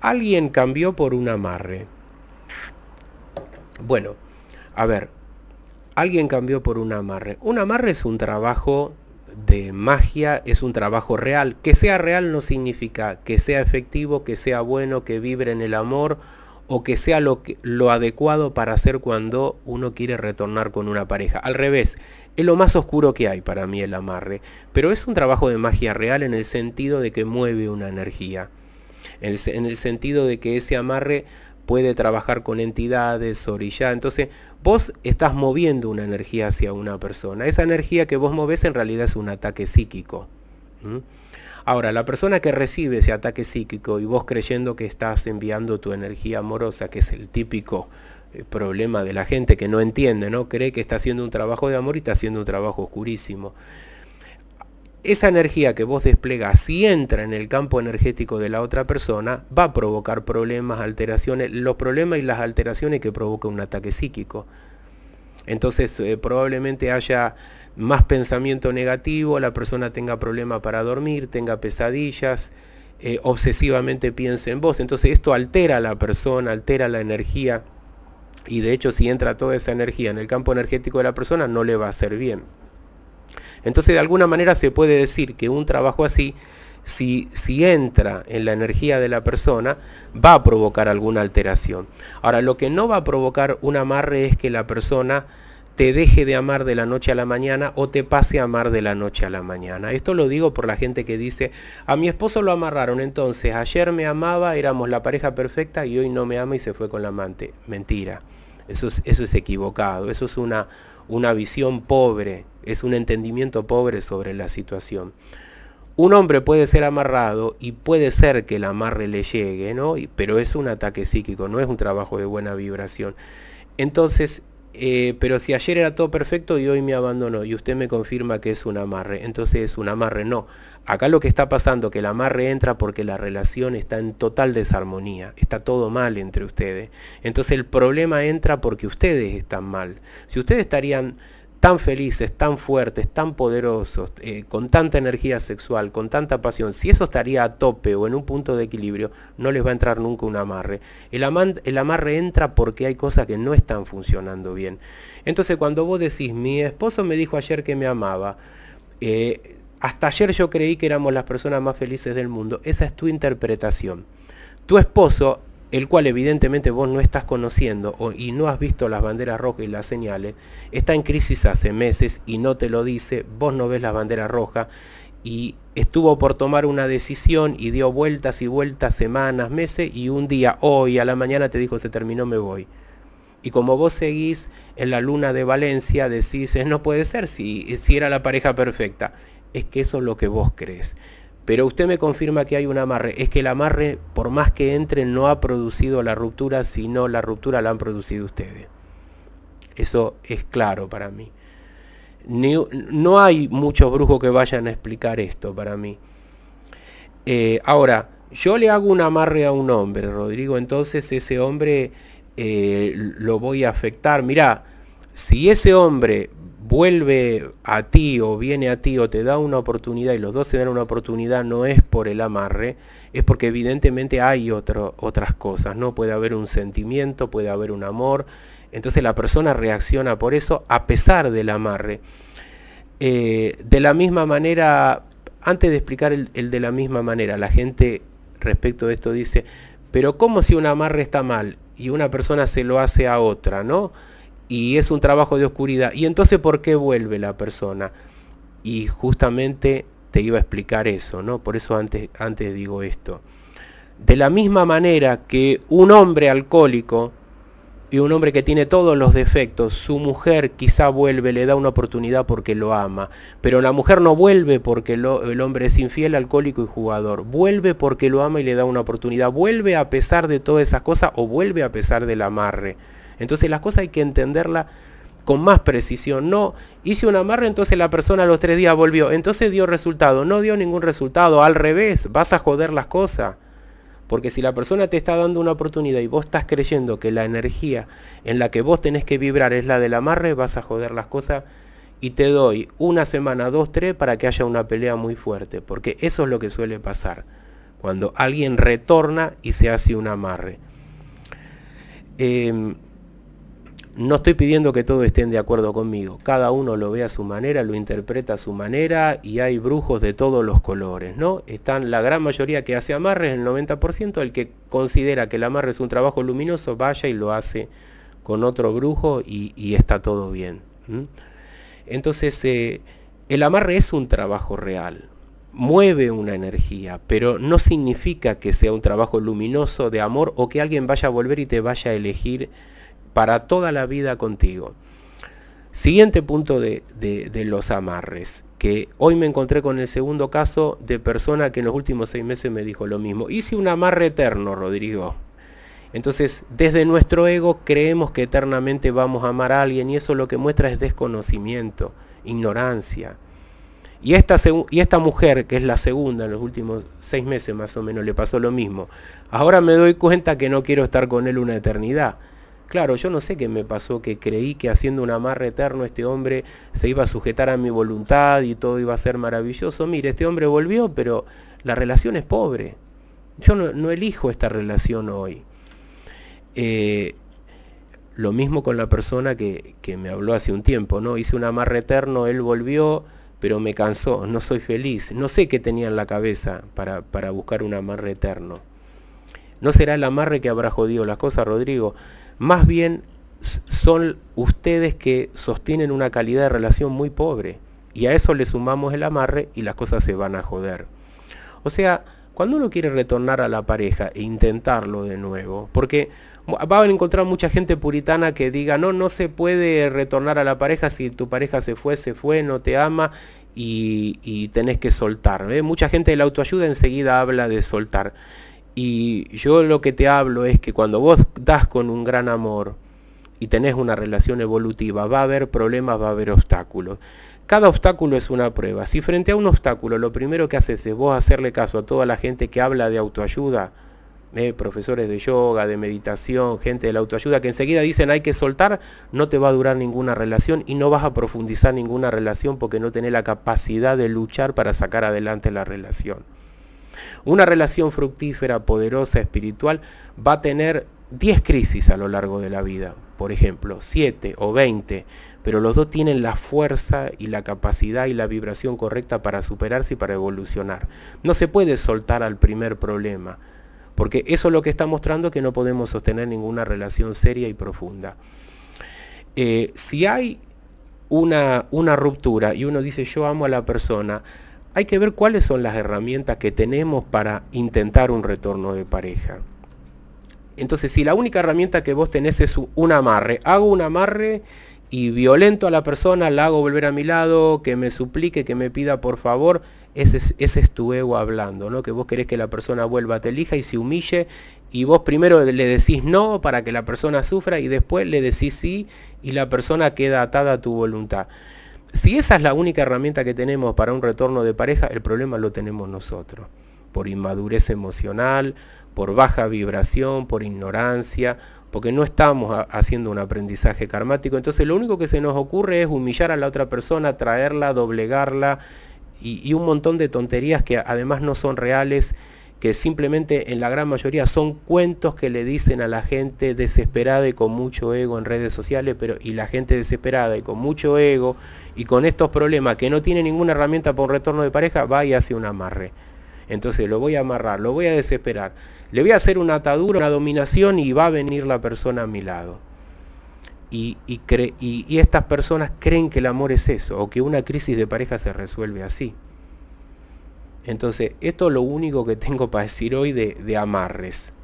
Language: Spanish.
alguien cambió por un amarre. Bueno, a ver, alguien cambió por un amarre. Un amarre es un trabajo de magia, es un trabajo real. Que sea real no significa que sea efectivo, que sea bueno, que vibre en el amor o que sea lo, adecuado para hacer cuando uno quiere retornar con una pareja. Al revés, es lo más oscuro que hay para mí el amarre, pero es un trabajo de magia real en el sentido de que mueve una energía en el, sentido de que ese amarre puede trabajar con entidades, orilla. Entonces, vos estás moviendo una energía hacia una persona. Esa energía que vos moves en realidad es un ataque psíquico. Ahora, la persona que recibe ese ataque psíquico y vos creyendo que estás enviando tu energía amorosa, que es el típico eh, problema de la gente que no entiende, ¿no? Cree que está haciendo un trabajo de amor y está haciendo un trabajo oscurísimo esa energía que vos desplegas, si entra en el campo energético de la otra persona, va a provocar problemas, alteraciones, los problemas y las alteraciones que provoca un ataque psíquico. Entonces eh, probablemente haya más pensamiento negativo, la persona tenga problemas para dormir, tenga pesadillas, eh, obsesivamente piense en vos. Entonces esto altera a la persona, altera la energía y de hecho si entra toda esa energía en el campo energético de la persona no le va a hacer bien. Entonces de alguna manera se puede decir que un trabajo así, si, si entra en la energía de la persona, va a provocar alguna alteración. Ahora, lo que no va a provocar un amarre es que la persona te deje de amar de la noche a la mañana o te pase a amar de la noche a la mañana. Esto lo digo por la gente que dice, a mi esposo lo amarraron, entonces ayer me amaba, éramos la pareja perfecta y hoy no me ama y se fue con la amante. Mentira, eso eso es equivocado, eso es una, una visión pobre, es un entendimiento pobre sobre la situación. Un hombre puede ser amarrado y puede ser que el amarre le llegue, ¿no? pero es un ataque psíquico, no es un trabajo de buena vibración. Entonces, eh, pero si ayer era todo perfecto y hoy me abandonó y usted me confirma que es un amarre, entonces es un amarre, no. Acá lo que está pasando, que el amarre entra porque la relación está en total desarmonía, está todo mal entre ustedes. Entonces el problema entra porque ustedes están mal. Si ustedes estarían tan felices, tan fuertes, tan poderosos, eh, con tanta energía sexual, con tanta pasión, si eso estaría a tope o en un punto de equilibrio, no les va a entrar nunca un amarre. El, el amarre entra porque hay cosas que no están funcionando bien. Entonces cuando vos decís, mi esposo me dijo ayer que me amaba, eh, hasta ayer yo creí que éramos las personas más felices del mundo, esa es tu interpretación. Tu esposo el cual evidentemente vos no estás conociendo y no has visto las banderas rojas y las señales, está en crisis hace meses y no te lo dice, vos no ves las banderas rojas y estuvo por tomar una decisión y dio vueltas y vueltas semanas, meses y un día, hoy a la mañana te dijo se terminó, me voy. Y como vos seguís en la luna de Valencia, decís, no puede ser si, si era la pareja perfecta. Es que eso es lo que vos crees. Pero usted me confirma que hay un amarre. Es que el amarre, por más que entre, no ha producido la ruptura, sino la ruptura la han producido ustedes. Eso es claro para mí. no hay muchos brujos que vayan a explicar esto para mí. Eh, ahora, yo le hago un amarre a un hombre, Rodrigo, entonces ese hombre eh, lo voy a afectar. Mirá, si ese hombre vuelve a ti o viene a ti o te da una oportunidad y los dos se dan una oportunidad no es por el amarre, es porque evidentemente hay otras cosas, ¿no? Puede haber un sentimiento, puede haber un amor, entonces la persona reacciona por eso a pesar del amarre. Eh, de la misma manera, antes de explicar el, el de la misma manera, la gente respecto de esto dice, pero ¿cómo si un amarre está mal y una persona se lo hace a otra, ¿no? y es un trabajo de oscuridad. ¿Y entonces por qué vuelve la persona? Y justamente te iba a explicar eso, ¿no? Por eso antes, antes digo esto. De la misma manera que un hombre alcohólico y un hombre que tiene todos los defectos, su mujer quizá vuelve, le da una oportunidad porque lo ama, pero la mujer no vuelve porque el hombre es infiel, alcohólico y jugador, vuelve porque lo ama y le da una oportunidad, vuelve a pesar de todas esas cosas o vuelve a pesar del amarre. Entonces las cosas hay que entenderla con más precisión. No hice un amarre, entonces la persona a los tres días volvió. Entonces dio resultado. No dio ningún resultado. Al revés, vas a joder las cosas. Porque si la persona te está dando una oportunidad y vos estás creyendo que la energía en la que vos tenés que vibrar es la del amarre, vas a joder las cosas. Y te doy una semana, dos, tres, para que haya una pelea muy fuerte. Porque eso es lo que suele pasar. Cuando alguien retorna y se hace un amarre. Em, no estoy pidiendo que todos estén de acuerdo conmigo. Cada uno lo ve a su manera, lo interpreta a su manera y hay brujos de todos los colores, ¿no? Están la gran mayoría que hace amarres, el 90%, el que considera que el amarre es un trabajo luminoso, vaya y lo hace con otro brujo y, está todo bien. Entonces, eh, el amarre es un trabajo real, mueve una energía, pero no significa que sea un trabajo luminoso de amor o que alguien vaya a volver y te vaya a elegir para toda la vida contigo. Siguiente punto de, los amarres, que hoy me encontré con el segundo caso de persona que en los últimos seis meses me dijo lo mismo. Hice un amarre eterno, Rodrigo. Entonces, desde nuestro ego creemos que eternamente vamos a amar a alguien y eso lo que muestra es desconocimiento, ignorancia. Y esta, y esta mujer, que es la segunda en los últimos seis meses más o menos, le pasó lo mismo. Ahora me doy cuenta que no quiero estar con él una eternidad Claro, yo no sé qué me pasó, que creí que haciendo un amarre eterno este hombre se iba a sujetar a mi voluntad y todo iba a ser maravilloso. Mire, este hombre volvió, pero la relación es pobre. Yo no, elijo esta relación hoy. Eh, lo mismo con la persona que, que, me habló hace un tiempo, ¿no? Hice un amarre eterno, él volvió, pero me cansó, no soy feliz. No sé qué tenía en la cabeza para, para buscar un amarre eterno. ¿No será el amarre que habrá jodido las cosas, Rodrigo? Más bien son ustedes que sostienen una calidad de relación muy pobre. Y a eso le sumamos el amarre y las cosas se van a joder. O sea, cuando uno quiere retornar a la pareja e intentarlo de nuevo, porque va a encontrar mucha gente puritana que diga, no, no se puede retornar a la pareja si tu pareja se fue, se fue, no te ama y, tenés que soltar. ¿eh? Mucha gente de la autoayuda enseguida habla de soltar. Y yo lo que te hablo es que cuando vos das con un gran amor y tenés una relación evolutiva, va a haber problemas, va a haber obstáculos. Cada obstáculo es una prueba. Si frente a un obstáculo lo primero que haces es vos hacerle caso a toda la gente que habla de autoayuda, eh, profesores de yoga, de meditación, gente de la autoayuda, que enseguida dicen hay que soltar, no te va a durar ninguna relación y no vas a profundizar ninguna relación porque no tenés la capacidad de luchar para sacar adelante la relación. Una relación fructífera, poderosa, espiritual, va a tener 10 crisis a lo largo de la vida, por ejemplo, 7 o 20, pero los dos tienen la fuerza y la capacidad y la vibración correcta para superarse y para evolucionar. No se puede soltar al primer problema, porque eso es lo que está mostrando que no podemos sostener ninguna relación seria y profunda. Eh, si hay una, una ruptura y uno dice yo amo a la persona, hay que ver cuáles son las herramientas que tenemos para intentar un retorno de pareja. Entonces, si la única herramienta que vos tenés es un amarre, hago un amarre y violento a la persona, la hago volver a mi lado, que me suplique, que me pida por favor, ese es, tu ego hablando, ¿no? Que vos querés que la persona vuelva, te elija y se humille, y vos primero le decís no para que la persona sufra y después le decís sí y la persona queda atada a tu voluntad si esa es la única herramienta que tenemos para un retorno de pareja, el problema lo tenemos nosotros, por inmadurez emocional, por baja vibración, por ignorancia, porque no estamos haciendo un aprendizaje karmático. Entonces lo único que se nos ocurre es humillar a la otra persona, traerla, doblegarla y, y un montón de tonterías que además no son reales que simplemente en la gran mayoría son cuentos que le dicen a la gente desesperada y con mucho ego en redes sociales, pero y la gente desesperada y con mucho ego y con estos problemas que no tiene ninguna herramienta por un retorno de pareja, va y hace un amarre. Entonces lo voy a amarrar, lo voy a desesperar, le voy a hacer una atadura, una dominación y va a venir la persona a mi lado. Y, y estas personas creen que el amor es eso, o que una crisis de pareja se resuelve así. Entonces, esto es lo único que tengo para decir hoy de, de amarres.